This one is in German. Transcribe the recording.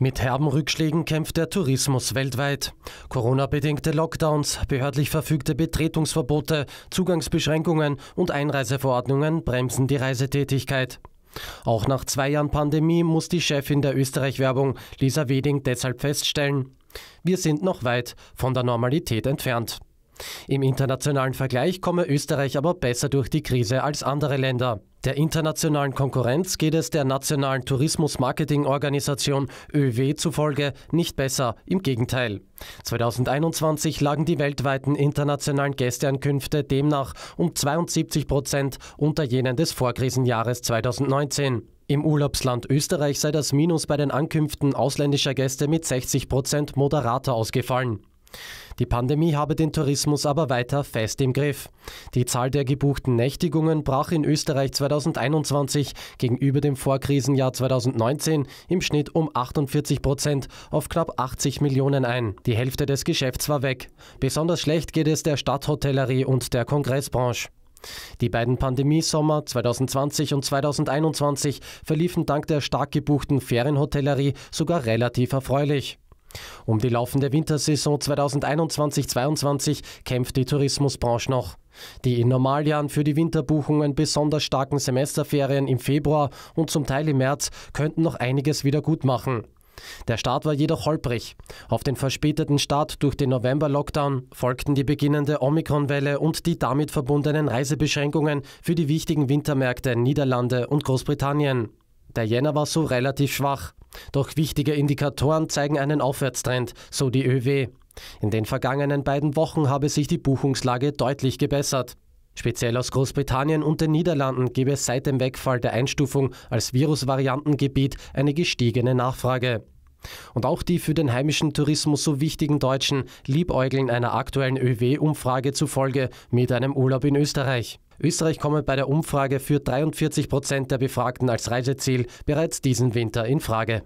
Mit herben Rückschlägen kämpft der Tourismus weltweit. Corona-bedingte Lockdowns, behördlich verfügte Betretungsverbote, Zugangsbeschränkungen und Einreiseverordnungen bremsen die Reisetätigkeit. Auch nach zwei Jahren Pandemie muss die Chefin der Österreich-Werbung, Lisa Weding, deshalb feststellen, wir sind noch weit von der Normalität entfernt. Im internationalen Vergleich komme Österreich aber besser durch die Krise als andere Länder. Der internationalen Konkurrenz geht es der nationalen Tourismus-Marketing-Organisation ÖW zufolge nicht besser, im Gegenteil. 2021 lagen die weltweiten internationalen Gästeankünfte demnach um 72 Prozent unter jenen des Vorkrisenjahres 2019. Im Urlaubsland Österreich sei das Minus bei den Ankünften ausländischer Gäste mit 60 Prozent moderater ausgefallen. Die Pandemie habe den Tourismus aber weiter fest im Griff. Die Zahl der gebuchten Nächtigungen brach in Österreich 2021 gegenüber dem Vorkrisenjahr 2019 im Schnitt um 48 Prozent auf knapp 80 Millionen ein. Die Hälfte des Geschäfts war weg. Besonders schlecht geht es der Stadthotellerie und der Kongressbranche. Die beiden Pandemiesommer 2020 und 2021 verliefen dank der stark gebuchten Ferienhotellerie sogar relativ erfreulich. Um die laufende Wintersaison 2021-22 kämpft die Tourismusbranche noch. Die in Normaljahren für die Winterbuchungen besonders starken Semesterferien im Februar und zum Teil im März könnten noch einiges wieder gut machen. Der Start war jedoch holprig. Auf den verspäteten Start durch den November-Lockdown folgten die beginnende Omikron-Welle und die damit verbundenen Reisebeschränkungen für die wichtigen Wintermärkte Niederlande und Großbritannien. Der Jänner war so relativ schwach. Doch wichtige Indikatoren zeigen einen Aufwärtstrend, so die ÖW. In den vergangenen beiden Wochen habe sich die Buchungslage deutlich gebessert. Speziell aus Großbritannien und den Niederlanden gebe es seit dem Wegfall der Einstufung als Virusvariantengebiet eine gestiegene Nachfrage. Und auch die für den heimischen Tourismus so wichtigen Deutschen liebäugeln einer aktuellen ÖW-Umfrage zufolge mit einem Urlaub in Österreich. Österreich kommt bei der Umfrage für 43 Prozent der Befragten als Reiseziel bereits diesen Winter in Frage.